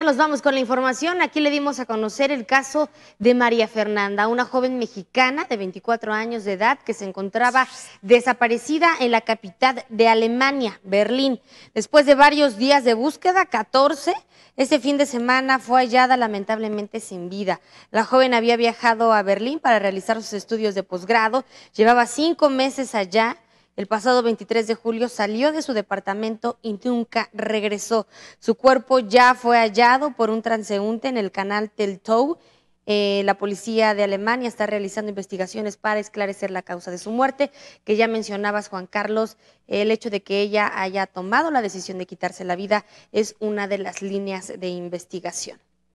Nos vamos con la información. Aquí le dimos a conocer el caso de María Fernanda, una joven mexicana de 24 años de edad que se encontraba desaparecida en la capital de Alemania, Berlín. Después de varios días de búsqueda, 14, ese fin de semana fue hallada lamentablemente sin vida. La joven había viajado a Berlín para realizar sus estudios de posgrado, llevaba cinco meses allá el pasado 23 de julio salió de su departamento y nunca regresó. Su cuerpo ya fue hallado por un transeúnte en el canal Teltow. Eh, la policía de Alemania está realizando investigaciones para esclarecer la causa de su muerte, que ya mencionabas, Juan Carlos, el hecho de que ella haya tomado la decisión de quitarse la vida es una de las líneas de investigación.